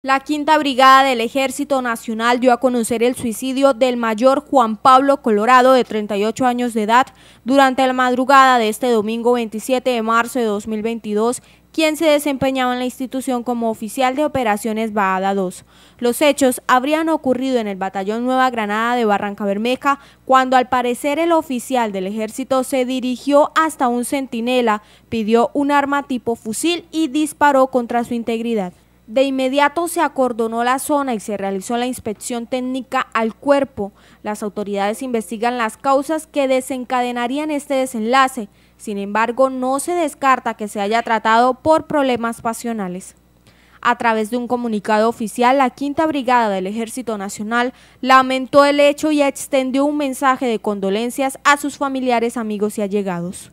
La quinta brigada del Ejército Nacional dio a conocer el suicidio del mayor Juan Pablo Colorado, de 38 años de edad, durante la madrugada de este domingo 27 de marzo de 2022, quien se desempeñaba en la institución como oficial de operaciones Bahada 2. Los hechos habrían ocurrido en el batallón Nueva Granada de Barranca Bermeja, cuando al parecer el oficial del ejército se dirigió hasta un centinela, pidió un arma tipo fusil y disparó contra su integridad. De inmediato se acordonó la zona y se realizó la inspección técnica al cuerpo. Las autoridades investigan las causas que desencadenarían este desenlace. Sin embargo, no se descarta que se haya tratado por problemas pasionales. A través de un comunicado oficial, la Quinta Brigada del Ejército Nacional lamentó el hecho y extendió un mensaje de condolencias a sus familiares, amigos y allegados.